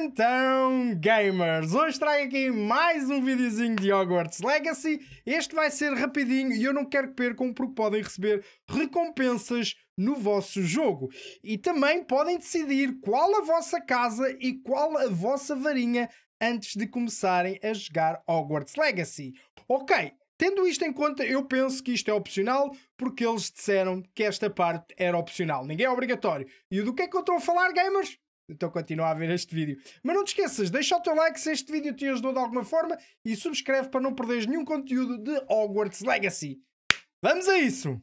Então, gamers, hoje trago aqui mais um videozinho de Hogwarts Legacy. Este vai ser rapidinho e eu não quero que percam porque podem receber recompensas no vosso jogo. E também podem decidir qual a vossa casa e qual a vossa varinha antes de começarem a jogar Hogwarts Legacy. Ok, Tendo isto em conta, eu penso que isto é opcional, porque eles disseram que esta parte era opcional, ninguém é obrigatório. E do que é que eu estou a falar, gamers? então continua a ver este vídeo. Mas não te esqueças, deixa o teu like se este vídeo te ajudou de alguma forma e subscreve para não perderes nenhum conteúdo de Hogwarts Legacy. Vamos a isso!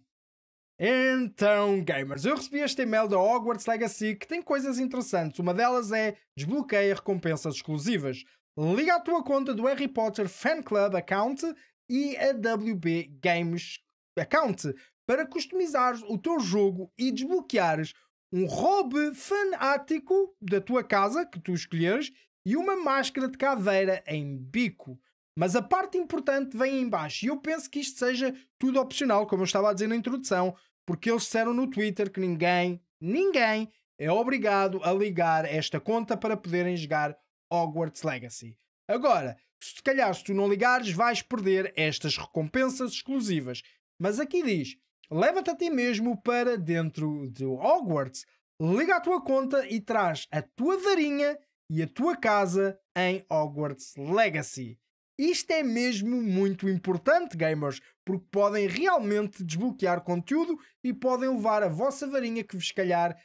Então, gamers, eu recebi este e-mail da Hogwarts Legacy que tem coisas interessantes. Uma delas é desbloqueia recompensas exclusivas. Liga a tua conta do Harry Potter Fan Club account e a WB Games account para customizares o teu jogo e desbloqueares um robe fanático da tua casa, que tu escolheres, e uma máscara de cadeira em bico. Mas a parte importante vem em baixo. E eu penso que isto seja tudo opcional, como eu estava a dizer na introdução, porque eles disseram no Twitter que ninguém, ninguém é obrigado a ligar esta conta para poderem jogar Hogwarts Legacy. Agora, se calhar se tu não ligares, vais perder estas recompensas exclusivas. Mas aqui diz: leva-te a ti mesmo para dentro de Hogwarts, liga a tua conta e traz a tua varinha e a tua casa em Hogwarts Legacy. Isto é mesmo muito importante, gamers, porque podem realmente desbloquear conteúdo e podem levar a vossa varinha que vos se calhar,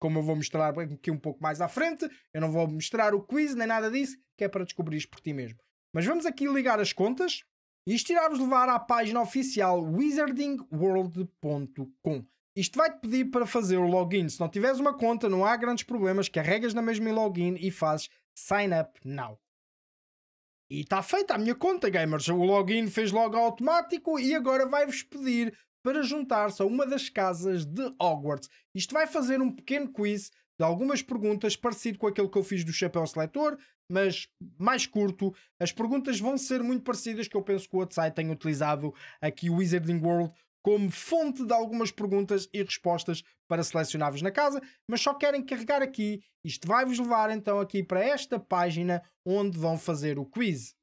como eu vou mostrar aqui um pouco mais à frente, eu não vou mostrar o quiz nem nada disso, que é para descobrir por ti mesmo. Mas vamos aqui ligar as contas estirar-vos levar à página oficial wizardingworld.com. Isto vai-te pedir para fazer o login. Se não tiveres uma conta, não há grandes problemas. Carregas na mesma em login e fazes sign up now. E está feita a minha conta, gamers. O login fez logo automático e agora vai-vos pedir para juntar-se a uma das casas de Hogwarts. Isto vai fazer um pequeno quiz de algumas perguntas, parecido com aquele que eu fiz do chapéu seletor, mas mais curto. As perguntas vão ser muito parecidas, que eu penso que o Outside tem utilizado aqui o Wizarding World como fonte de algumas perguntas e respostas para selecionáveis na casa, mas só querem carregar aqui. Isto vai-vos levar então aqui para esta página onde vão fazer o quiz.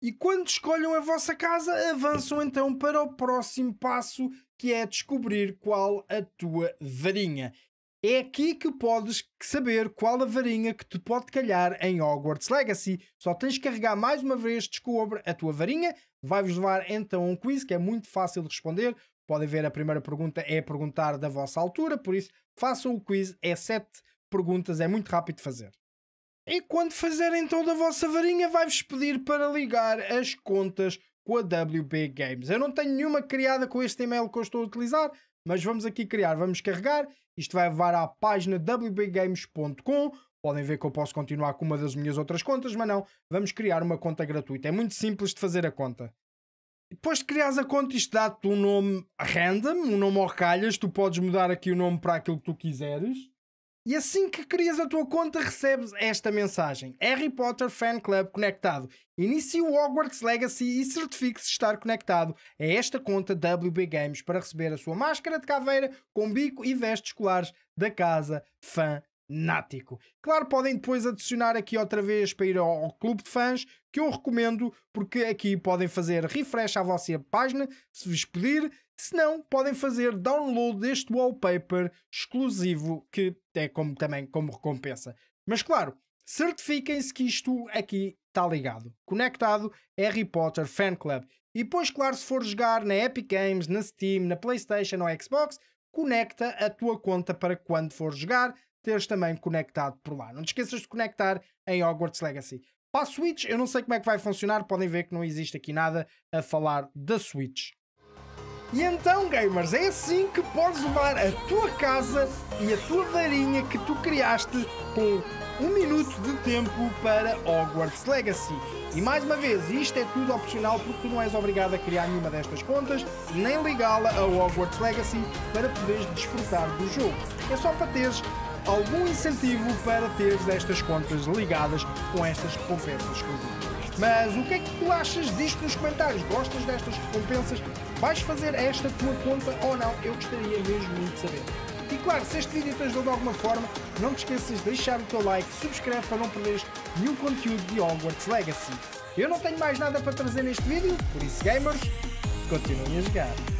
E quando escolham a vossa casa, avançam então para o próximo passo, que é descobrir qual a tua varinha. É aqui que podes saber qual a varinha que te pode calhar em Hogwarts Legacy. Só tens de carregar mais uma vez, descobre a tua varinha. Vai-vos levar então a um quiz que é muito fácil de responder. Podem ver, a primeira pergunta é perguntar da vossa altura, por isso façam o quiz, é sete perguntas, é muito rápido de fazer. E quando fazerem então da vossa varinha, vai-vos pedir para ligar as contas com a WB Games. Eu não tenho nenhuma criada com este e-mail que eu estou a utilizar, mas vamos aqui criar, vamos carregar isto vai levar à página wbgames.com. Podem ver que eu posso continuar com uma das minhas outras contas, mas não, vamos criar uma conta gratuita. É muito simples de fazer a conta. depois de criares a conta, isto dá-te um nome random, um nome ao calhas, tu podes mudar aqui o nome para aquilo que tu quiseres. E assim que crias a tua conta, recebes esta mensagem: Harry Potter Fan Club conectado. Inicie o Hogwarts Legacy e certifique-se estar conectado a esta conta WB Games para receber a sua máscara de caveira com bico e vestes escolares da casa fã nático. Claro, podem depois adicionar aqui outra vez para ir ao, ao, clube de fãs, que eu recomendo, porque aqui podem fazer refresh à vossa página, se vos pedir. Se não, podem fazer download deste wallpaper exclusivo, que é como, também como recompensa. Mas claro, certifiquem-se que isto aqui está ligado. Conectado é Harry Potter Fan Club. E depois, claro, se for jogar na Epic Games, na Steam, na Playstation ou Xbox, conecta a tua conta para quando for jogar, teres também conectado por lá. Não te esqueças de conectar em Hogwarts Legacy. Para a Switch, eu não sei como é que vai funcionar, podem ver que não existe aqui nada a falar da Switch. E então, gamers, é assim que podes levar a tua casa e a tua varinha que tu criaste com um minuto de tempo para Hogwarts Legacy. E mais uma vez, isto é tudo opcional porque tu não és obrigado a criar nenhuma destas contas, nem ligá-la a Hogwarts Legacy para poderes desfrutar do jogo. É só para teres algum incentivo para teres estas contas ligadas com estas recompensas que Mas o que é que tu achas disto nos comentários? Gostas destas recompensas? Vais fazer esta tua conta ou não? Eu gostaria mesmo muito de saber. E claro, se este vídeo te ajudou de alguma forma, não te esqueças de deixar o teu like, subscreve para não perderes nenhum conteúdo de Hogwarts Legacy. Eu não tenho mais nada para trazer neste vídeo, por isso gamers, continuem a jogar.